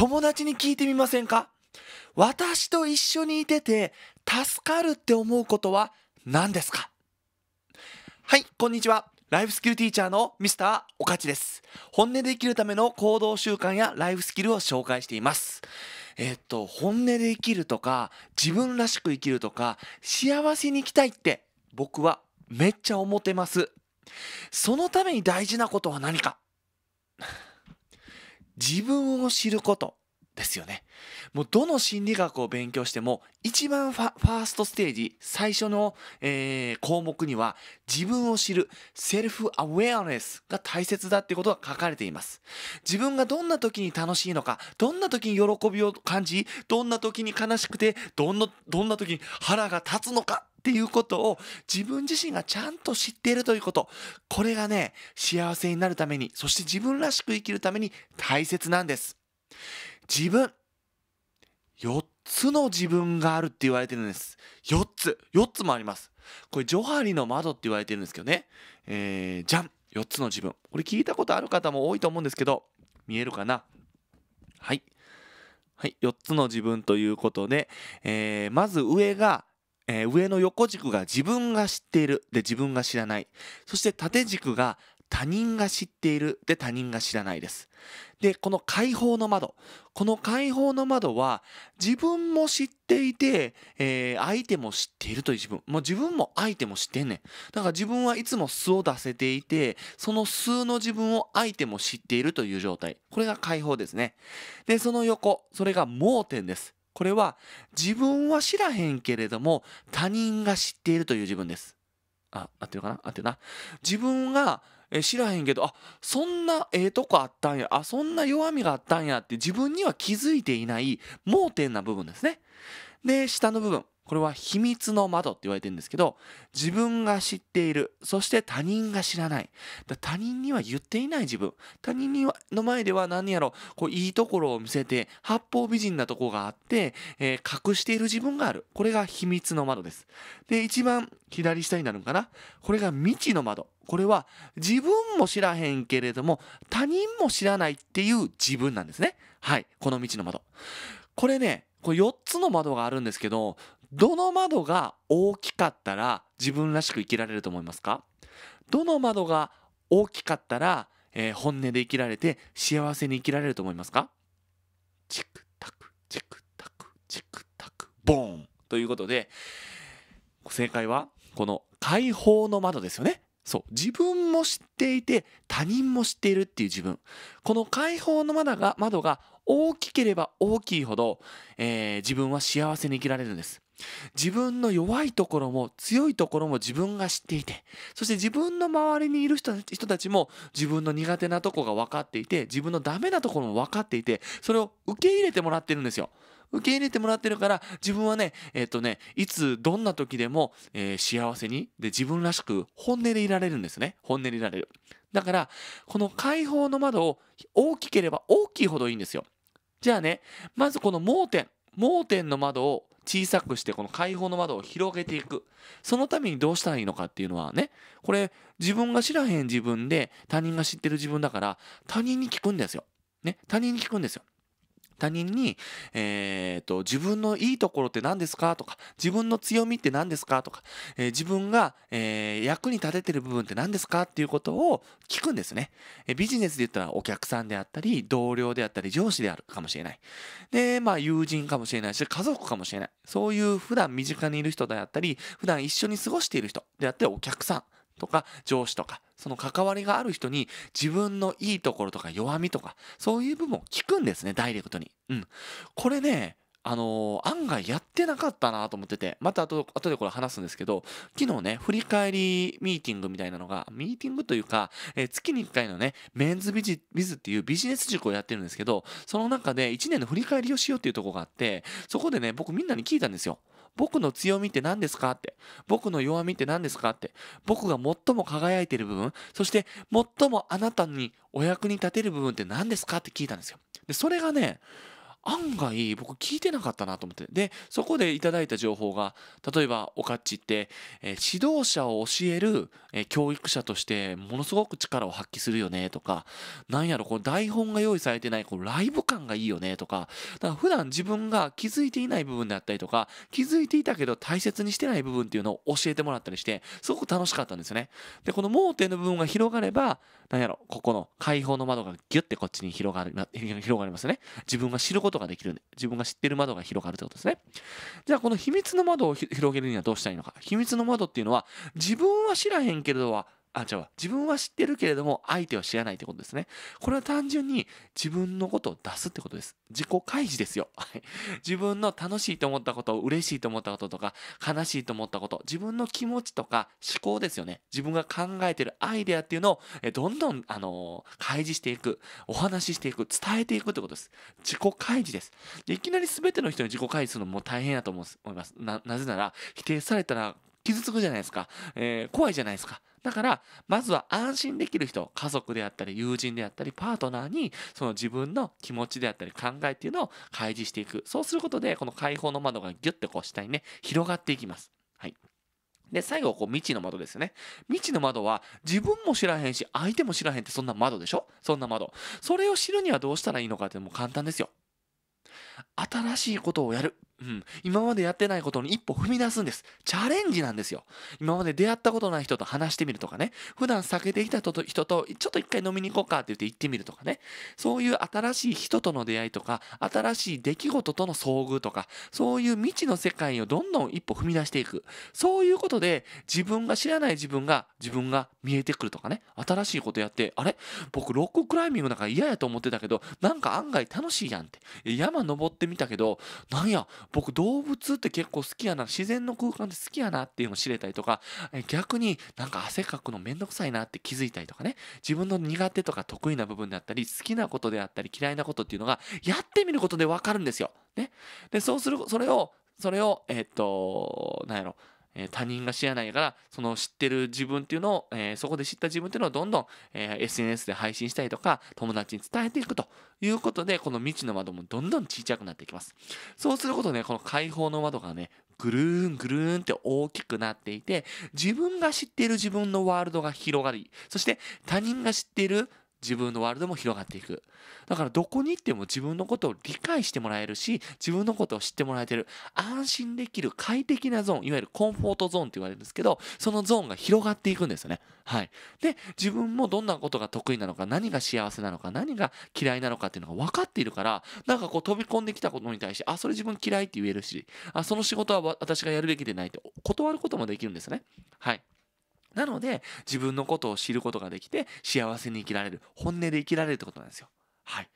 友達に聞いてみませんか私と一緒にいてて助かるって思うことは何ですかはい、こんにちは。ライフスキルティーチャーのミスターおかちです。本音で生きるための行動習慣やライフスキルを紹介しています。えっと、本音で生きるとか、自分らしく生きるとか、幸せに生きたいって僕はめっちゃ思ってます。そのために大事なことは何か自分を知ることですよね。もうどの心理学を勉強しても一番ファーストステージ最初の、えー、項目には自分を知るセルフアウェアネスが大切だってことが書かれています。自分がどんな時に楽しいのかどんな時に喜びを感じどんな時に悲しくてどんなどんな時に腹が立つのかっていうことを自分自身がちゃんと知っているということ。これがね、幸せになるために、そして自分らしく生きるために大切なんです。自分4つの自分があるって言われてるんです4つ4つもありますこれジョハリの窓って言われてるんですけどねえー、じゃん4つの自分これ聞いたことある方も多いと思うんですけど見えるかなはいはい4つの自分ということで、えー、まず上がえー、上の横軸が自分が知っているで自分が知らないそして縦軸が他人が知っているで他人が知らないです。で、この解放の窓。この解放の窓は自分も知っていて、えー、相手も知っているという自分。もう自分も相手も知ってんねん。だから自分はいつも素を出せていて、その素の自分を相手も知っているという状態。これが解放ですね。で、その横。それが盲点です。これは自分は知らへんけれども他人が知っているという自分です。あ、合ってるかな合ってるな。自分がえ知らへんけどあそんなええとこあったんやあそんな弱みがあったんやって自分には気づいていない盲点な部分ですね。で下の部分これは秘密の窓って言われてるんですけど、自分が知っている、そして他人が知らない。だ他人には言っていない自分。他人にはの前では何やろ、こういいところを見せて、八方美人なとこがあって、えー、隠している自分がある。これが秘密の窓です。で、一番左下になるんかな。これが未知の窓。これは自分も知らへんけれども、他人も知らないっていう自分なんですね。はい。この道の窓。これね、これ4つの窓があるんですけど、どの窓が大きかったら自分らしく生きられると思いますかどの窓が大きかったら、えー、本音で生きられて幸せに生きられると思いますかチクタクチクタクチクタクボーンということで正解はこの開放の窓ですよねそう自分も知っていて他人も知っているっていう自分この開放の窓が窓が大きければ大きいほど、えー、自分は幸せに生きられるんです自分の弱いところも強いところも自分が知っていてそして自分の周りにいる人たちも自分の苦手なとこが分かっていて自分のダメなところも分かっていてそれを受け入れてもらってるんですよ。受け入れてもらってるから自分はねえっ、ー、とねいつどんな時でも、えー、幸せにで自分らしく本音でいられるんですね本音でいられるだからこの解放の窓を大きければ大きいほどいいんですよじゃあねまずこの盲点盲点の窓を小さくしてこの解放の窓を広げていくそのためにどうしたらいいのかっていうのはねこれ自分が知らへん自分で他人が知ってる自分だから他人に聞くんですよ。ね他人に聞くんですよ。他人に、えーと、自分のいいところって何ですかとか自分の強みって何ですかとか、えー、自分が、えー、役に立ててる部分って何ですかっていうことを聞くんですね、えー、ビジネスで言ったらお客さんであったり同僚であったり上司であるかもしれないでまあ友人かもしれないし家族かもしれないそういう普段身近にいる人であったり普段一緒に過ごしている人であったりお客さんとか上司とかその関わりがある人に自分のいいところとか弱みとかそういう部分を聞くんですねダイレクトに。うん、これねあのー、案外やってなかったなと思ってて、また後後でこれ話すんですけど、昨日ね、振り返りミーティングみたいなのが、ミーティングというか、えー、月に1回のね、メンズビジビズっていうビジネス塾をやってるんですけど、その中で1年の振り返りをしようっていうとこがあって、そこでね、僕みんなに聞いたんですよ。僕の強みって何ですかって、僕の弱みって何ですかって、僕が最も輝いている部分、そして最もあなたにお役に立てる部分って何ですかって聞いたんですよ。で、それがね、案外僕聞いてなかったなと思ってでそこでいただいた情報が例えばおかっちって、えー、指導者を教える、えー、教育者としてものすごく力を発揮するよねとかなんやろこ台本が用意されてないこライブ感がいいよねとかだから普段自分が気づいていない部分であったりとか気づいていたけど大切にしてない部分っていうのを教えてもらったりしてすごく楽しかったんですよねでこの盲点の部分が広がればなんやろ、ここの開放の窓がギュッてこっちに広がる、広がりますね。自分が知ることができるんで、自分が知ってる窓が広がるってことですね。じゃあ、この秘密の窓を広げるにはどうしたらいいのか。秘密の窓っていうのは、自分は知らへんけれどは、あ、違う自分は知ってるけれども、相手は知らないってことですね。これは単純に自分のことを出すってことです。自己開示ですよ。自分の楽しいと思ったこと、嬉しいと思ったこととか、悲しいと思ったこと、自分の気持ちとか思考ですよね。自分が考えてるアイデアっていうのを、えどんどん、あのー、開示していく、お話ししていく、伝えていくってことです。自己開示です。でいきなり全ての人に自己開示するのも大変やと思います。な、なぜなら、否定されたら傷つくじゃないですか、えー、怖いじゃないですかだからまずは安心できる人家族であったり友人であったりパートナーにその自分の気持ちであったり考えっていうのを開示していくそうすることでこの解放の窓がギュッてこう下にね広がっていきます。はいで、最後、こう、未知の窓ですよね。未知の窓は、自分も知らへんし、相手も知らへんって、そんな窓でしょそんな窓。それを知るにはどうしたらいいのかって、もう簡単ですよ。新しいことをやる。うん、今までやってないことに一歩踏み出すんです。チャレンジなんですよ。今まで出会ったことない人と話してみるとかね、普段避けてきた人と、ちょっと一回飲みに行こうかって言って行ってみるとかね、そういう新しい人との出会いとか、新しい出来事との遭遇とか、そういう未知の世界をどんどん一歩踏み出していく。そういうことで、自分が知らない自分が、自分が見えてくるとかね、新しいことやって、あれ僕ロッククライミングなんか嫌やと思ってたけど、なんか案外楽しいやんって。山登ってみたけど、なんや、僕動物って結構好きやな自然の空間で好きやなっていうのを知れたりとか逆になんか汗かくのめんどくさいなって気づいたりとかね自分の苦手とか得意な部分であったり好きなことであったり嫌いなことっていうのがやってみることで分かるんですよ。ね、でそうするそれをそれをえっと何やろうえ他人が知らないからその知ってる自分っていうのを、えそこで知った自分っていうのをどんどん、え SNS で配信したりとか友達に伝えていくということでこの未知の窓もどんどん小さくなっていきますそうすることねこの解放の窓がねぐるーんぐるーんって大きくなっていて自分が知っている自分のワールドが広がりそして他人が知っている自分のワールドも広がっていく。だからどこに行っても自分のことを理解してもらえるし、自分のことを知ってもらえてる、安心できる快適なゾーン、いわゆるコンフォートゾーンって言われるんですけど、そのゾーンが広がっていくんですよね。はい。で、自分もどんなことが得意なのか、何が幸せなのか、何が嫌いなのかっていうのが分かっているから、なんかこう飛び込んできたことに対して、あ、それ自分嫌いって言えるし、あ、その仕事は私がやるべきでないって断ることもできるんですね。はい。なので自分のことを知ることができて幸せに生きられる本音で生きられるってことなんですよ。はい。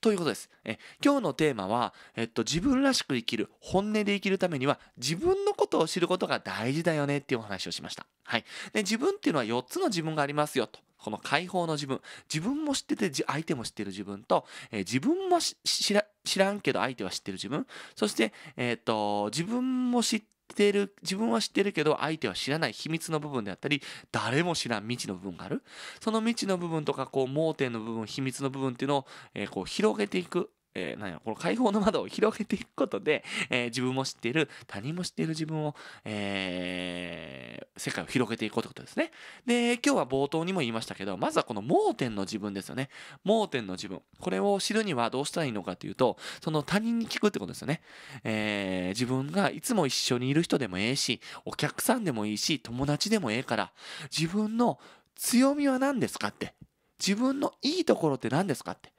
ということです。え今日のテーマは、えっと、自分らしく生きる、本音で生きるためには、自分のことを知ることが大事だよねっていうお話をしました。はい。で、自分っていうのは4つの自分がありますよと。この解放の自分。自分も知ってて、相手も知ってる自分と、え自分も知らんけど相手は知ってる自分。そして、えっと、自分も知ってている自分は知ってるけど相手は知らない秘密の部分であったり誰も知らん未知の部分があるその未知の部分とかこう盲点の部分秘密の部分っていうのを、えー、こう広げていくえー、なんやこの解放の窓を広げていくことで、えー、自分も知っている他人も知っている自分を、えー、世界を広げていこうということですね。で今日は冒頭にも言いましたけどまずはこの盲点の自分ですよね。盲点の自分これを知るにはどうしたらいいのかというとその他人に聞くってことですよね。え自分がいつも一緒にいる人でもええしお客さんでもいいし友達でもええから自分の強みは何ですかって自分のいいところって何ですかって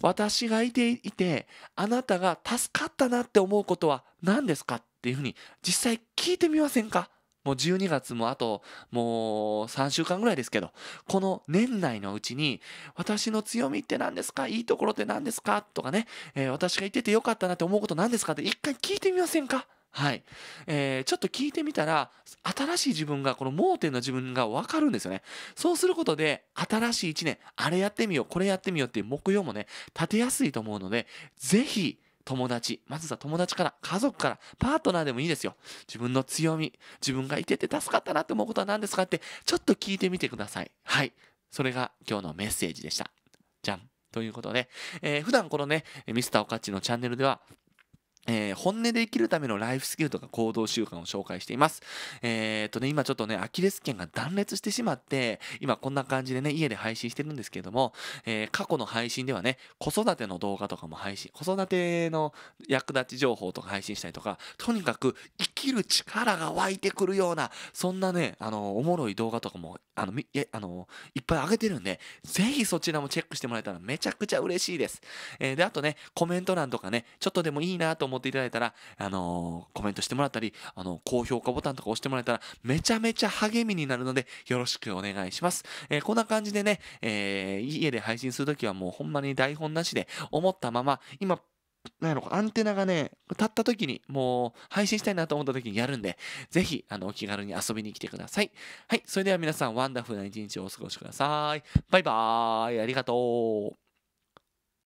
私がいていて、あなたが助かったなって思うことは何ですかっていうふうに実際聞いてみませんかもう12月もあともう3週間ぐらいですけど、この年内のうちに、私の強みって何ですかいいところって何ですかとかね、えー、私がいててよかったなって思うこと何ですかって一回聞いてみませんかはい、えー、ちょっと聞いてみたら新しい自分がこの盲点の自分が分かるんですよねそうすることで新しい1年あれやってみようこれやってみようっていう目標もね立てやすいと思うので是非友達、まずは友達から、家族から、パートナーでもいいですよ。自分の強み、自分がいてて助かったなって思うことは何ですかって、ちょっと聞いてみてください。はい。それが今日のメッセージでした。じゃん。ということで、えー、普段このね、ミスターオカッチのチャンネルでは、えー、本音で生きるためのライフスキルとか行動習慣を紹介しています。えー、っとね、今ちょっとね、アキレス腱が断裂してしまって、今こんな感じでね、家で配信してるんですけれども、えー、過去の配信ではね、子育ての動画とかも配信、子育ての役立ち情報とか配信したりとか、とにかく生ききる力が湧いてくるような、そんなね、あの、おもろい動画とかも、あの、みえあのいっぱい上げてるんで、ぜひそちらもチェックしてもらえたらめちゃくちゃ嬉しいです。えー、で、あとね、コメント欄とかね、ちょっとでもいいなと思っていただいたら、あのコメントしてもらったり、あの、高評価ボタンとか押してもらえたら、めちゃめちゃ励みになるので、よろしくお願いします。えー、こんな感じでね、えー、家で配信するときはもうほんまに台本なしで、思ったまま、今、なんアンテナがね、立った時に、もう配信したいなと思った時にやるんで、ぜひ、あの、お気軽に遊びに来てください。はい、それでは皆さん、ワンダフルな一日をお過ごしください。バイバーイ、ありがとう。